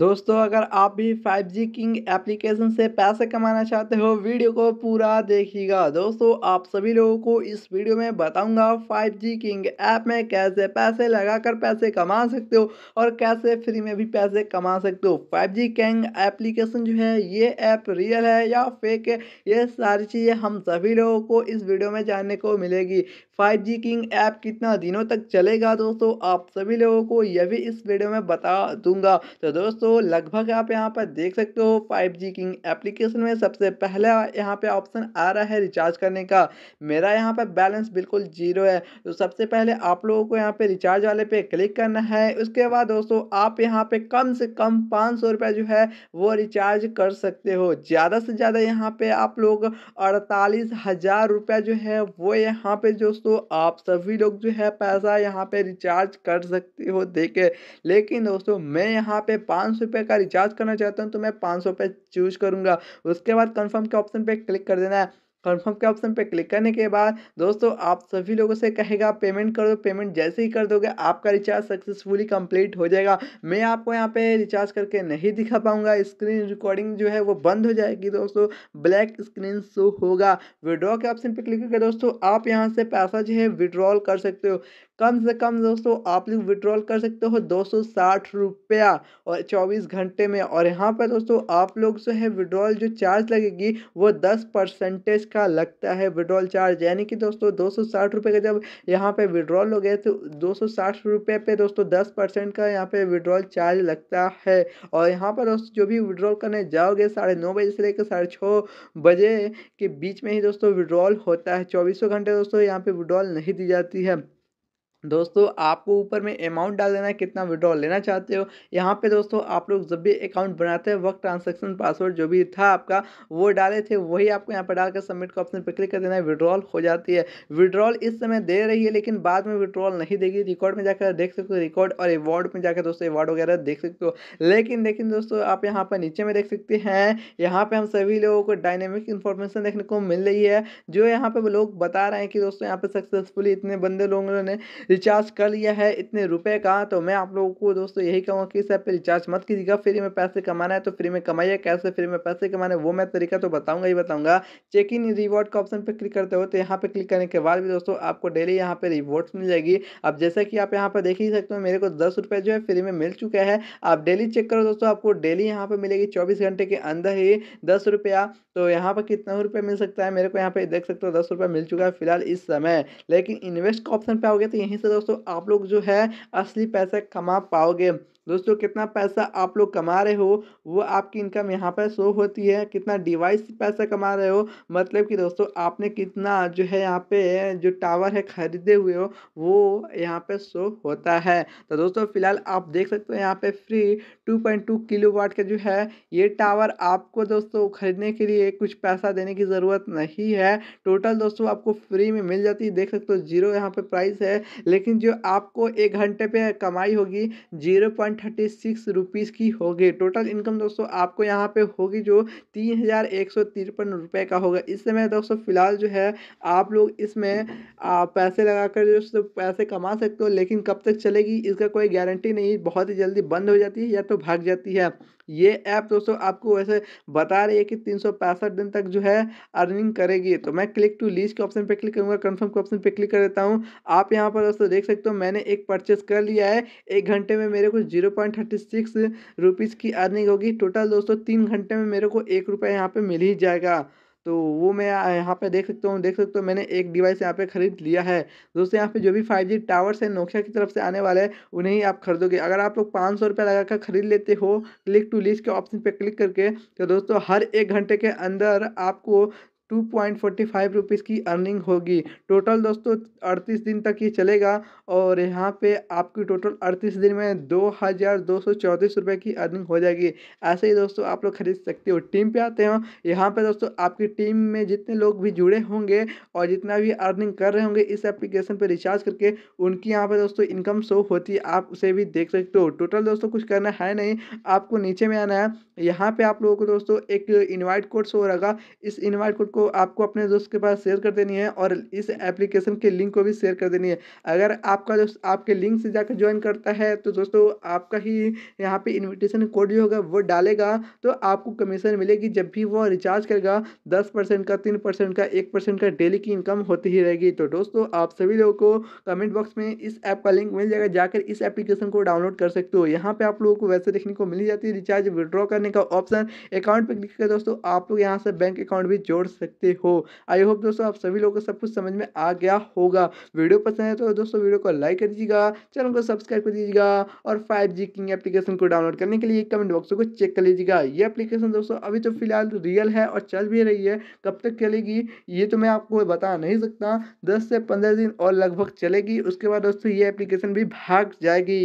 दोस्तों अगर आप भी 5G किंग एप्लीकेशन से पैसे कमाना चाहते हो वीडियो को पूरा देखिएगा दोस्तों आप सभी लोगों को इस वीडियो में बताऊंगा 5G किंग ऐप में कैसे पैसे लगाकर पैसे कमा सकते हो और कैसे फ्री में भी पैसे कमा सकते हो 5G किंग एप्लीकेशन जो है ये ऐप रियल है या फेक है ये सारी चीज़ें हम सभी लोगों को इस वीडियो में जानने को मिलेगी जी किंग ऐप कितना दिनों तक चलेगा दोस्तों आप सभी लोगों को यह भी इस वीडियो में बता दूंगा तो दोस्तों दोस्तों लगभग आप यहाँ पर देख सकते हो फाइव जी किंग एप्लीकेशन में सबसे पहला यहाँ पे ऑप्शन आ रहा है रिचार्ज करने का मेरा यहाँ पर बैलेंस बिल्कुल जीरो है तो सबसे पहले आप लोगों को यहाँ पे रिचार्ज वाले पे क्लिक करना है उसके बाद दोस्तों आप यहाँ पे कम से कम पाँच सौ रुपया जो है वो रिचार्ज कर सकते हो ज़्यादा से ज़्यादा यहाँ पे आप लोग अड़तालीस हज़ार रुपया जो है वो यहाँ पे दोस्तों आप सभी लोग जो है पैसा यहाँ पे रिचार्ज कर सकते हो देखे लेकिन दोस्तों मैं यहाँ पे पाँच पाँच सौ रुपये का रिचार्ज करना चाहता हूँ तो मैं पाँच सौ रुपये चूज करूँगा उसके बाद कन्फर्म के ऑप्शन पर क्लिक कर देना है कन्फर्म के ऑप्शन पर क्लिक करने के बाद दोस्तों आप सभी लोगों से कहेगा पेमेंट कर दो पेमेंट जैसे ही कर दोगे आपका रिचार्ज सक्सेसफुली कंप्लीट हो जाएगा मैं आपको यहाँ पे रिचार्ज करके नहीं दिखा पाऊँगा स्क्रीन रिकॉर्डिंग जो है वो बंद हो जाएगी दोस्तों ब्लैक स्क्रीन शो होगा विड्रॉ के ऑप्शन पर क्लिक करके दोस्तों आप यहाँ से पैसा जो है विड्रॉल कर सकते हो कम से कम दोस्तों आप लोग विड्रॉल कर सकते हो दो सौ साठ रुपया और चौबीस घंटे में और यहाँ पर दोस्तों आप लोग जो है विड्रॉल जो चार्ज लगेगी वो दस परसेंटेज का लगता है विड्रॉल चार्ज यानी कि दोस्तों दो सौ साठ रुपये का जब यहाँ पे विड्रॉल हो गया तो दो सौ साठ रुपये पे दोस्तों दस परसेंट का यहाँ पर विड्रॉल चार्ज लगता है और यहाँ पर दोस्तों जो भी विड्रॉल करने जाओगे साढ़े नौ बजे से लेकर साढ़े छः बजे के बीच में ही दोस्तों विड्रॉल होता है चौबीसों घंटे दोस्तों यहाँ पर विड्रॉल नहीं दी जाती है दोस्तों आपको ऊपर में अमाउंट डाल देना है कितना विड्रॉल लेना चाहते हो यहाँ पे दोस्तों आप लोग जब भी अकाउंट बनाते हैं वक्त ट्रांसैक्शन पासवर्ड जो भी था आपका वो डाले थे वही आपको यहाँ पर डालकर सबमिट का ऑप्शन पर क्लिक कर देना है विड्रॉल हो जाती है विड्रॉल इस समय दे रही है लेकिन बाद में विड्रॉल नहीं देगी रिकॉर्ड में जाकर देख सकते हो रिकॉर्ड और अवार्ड में जाकर दोस्तों अवार्ड वगैरह देख सकते हो लेकिन लेकिन दोस्तों आप यहाँ पर नीचे में देख सकते हैं यहाँ पर हम सभी लोगों को डायनेमिक इन्फॉर्मेशन देखने को मिल रही है जो यहाँ पर लोग बता रहे हैं कि दोस्तों यहाँ पर सक्सेसफुली इतने बंदे लोगों ने रिचार्ज कर लिया है इतने रुपए का तो मैं आप लोगों को दोस्तों यही कहूँगा कि इस ऐप पर रिचार्ज मत कीजिएगा फ्री में पैसे कमाना है तो फ्री में कमाइए कैसे फ्री में पैसे कमाने वो मैं तरीका तो बताऊँगा ही बताऊँगा चेक इन रिवॉर्ड का ऑप्शन पर क्लिक करते हो तो यहाँ पर क्लिक करने के बाद भी दोस्तों आपको डेली यहाँ पर रिवॉर्ड्स मिल जाएगी अब जैसा कि आप यहाँ पर देख ही सकते हो मेरे को दस जो है फ्री में मिल चुका है आप डेली चेक करो दोस्तों आपको डेली यहाँ पर मिलेगी चौबीस घंटे के अंदर ही दस रुपया तो यहाँ पर कितना रुपये मिल सकता है मेरे को यहाँ पर देख सकते हो दस रुपया मिल चुका है फिलहाल इस समय लेकिन इन्वेस्ट का ऑप्शन पर आओगे तो यहीं से दोस्तों आप लोग जो है असली पैसा कमा पाओगे दोस्तों कितना पैसा आप लोग कमा रहे हो वो आपकी इनकम यहाँ पर शो होती है कितना डिवाइस पैसा कमा रहे हो मतलब कि दोस्तों आपने कितना जो है यहाँ पे जो टावर है ख़रीदे हुए हो वो यहाँ पे शो होता है तो दोस्तों फ़िलहाल आप देख सकते हो यहाँ पे फ्री 2.2 किलोवाट का जो है ये टावर आपको दोस्तों ख़रीदने के लिए कुछ पैसा देने की ज़रूरत नहीं है टोटल दोस्तों आपको फ्री में मिल जाती है देख सकते हो जीरो यहाँ पर प्राइस है लेकिन जो आपको एक घंटे पर कमाई होगी zero point thirty six rupees की होगी टोटल इनकम दोस्तों आपको यहाँ पे होगी जो तीन हज़ार एक सौ तिरपन रुपये का होगा इस समय दोस्तों फ़िलहाल जो है आप लोग इसमें पैसे लगा कर दोस्तों पैसे कमा सकते हो लेकिन कब तक चलेगी इसका कोई गारंटी नहीं बहुत ही जल्दी बंद हो जाती है या तो भाग जाती है ये ऐप दोस्तों आपको वैसे बता रही है कि तीन सौ पैंसठ दिन तक जो है अर्निंग करेगी तो मैं क्लिक टू लीज के ऑप्शन पे क्लिक करूँगा कन्फर्म के ऑप्शन पे क्लिक कर देता हूँ आप यहाँ पर दोस्तों देख सकते हो मैंने एक परचेस कर लिया है एक घंटे में मेरे को zero zero point thirty six rupees की अर्निंग होगी टोटल दोस्तों तीन घंटे में मेरे को एक रुपये यहाँ पर मिल ही जाएगा तो वो मैं यहाँ पे देख सकता हूँ देख सकता हूँ मैंने एक डिवाइस यहाँ पे ख़रीद लिया है दोस्तों यहाँ पे जो भी फाइव जी टावर्स हैं नोकिया की तरफ से आने वाले हैं उन्हें ही आप खरीदोगे अगर आप लोग पाँच सौ रुपये लगा कर खरीद लेते हो क्लिक टू लीज के ऑप्शन पे क्लिक करके तो दोस्तों हर एक घंटे के अंदर आपको two point forty five rupees की अर्निंग होगी टोटल दोस्तों अड़तीस दिन तक ये चलेगा और यहाँ पे आपकी टोटल अड़तीस दिन में दो हज़ार दो सौ चौंतीस रुपये की अर्निंग हो जाएगी ऐसे ही दोस्तों आप लोग खरीद सकते हो टीम पे आते हो यहाँ पे दोस्तों आपकी टीम में जितने लोग भी जुड़े होंगे और जितना भी अर्निंग कर रहे होंगे इस एप्लीकेशन पर रिचार्ज करके उनकी यहाँ पर दोस्तों इनकम शो होती है आप उसे भी देख सकते हो टोटल दोस्तों कुछ करना है नहीं आपको नीचे में आना है यहाँ पर आप लोगों को दोस्तों एक इन्वाइट कोड शो रहेगा इस इन्वाइट कोड को आपको अपने दोस्त के पास शेयर कर देनी है और इस एप्लीकेशन के लिंक को भी शेयर कर देनी है अगर आपका दोस्त आपके लिंक से जाकर ज्वाइन करता है तो दोस्तों आपका ही यहाँ पे इन्विटेशन कोड जो होगा वो डालेगा तो आपको कमीशन मिलेगी जब भी वो रिचार्ज करेगा दस परसेंट का तीन परसेंट का एक परसेंट का डेली की इनकम होती ही रहेगी तो दोस्तों आप सभी लोगों को कमेंट बॉक्स में इस ऐप का लिंक मिल जाएगा जाकर इस एप्लीकेशन को डाउनलोड कर सकते हो यहाँ पर आप लोगों को वैसे देखने को मिल जाती है रिचार्ज विड्रॉ करने का ऑप्शन अकाउंट पर क्लिक कर दोस्तों आप लोग यहाँ से बैंक अकाउंट भी जोड़ सकते सकते हो आई होप दोस्तों आप सभी लोगों को सब कुछ समझ में आ गया होगा वीडियो पसंद है तो दोस्तों वीडियो को लाइक कर दीजिएगा चैनल को सब्सक्राइब कर दीजिएगा और फाइव जी किंग एप्लीकेशन को डाउनलोड करने के लिए कमेंट बॉक्स को चेक कर लीजिएगा ये एप्लीकेशन दोस्तों अभी तो फिलहाल रियल है और चल भी रही है कब तक चलेगी ये तो मैं आपको बता नहीं सकता दस से पंद्रह दिन और लगभग चलेगी उसके बाद दोस्तों ये एप्लीकेशन भी भाग जाएगी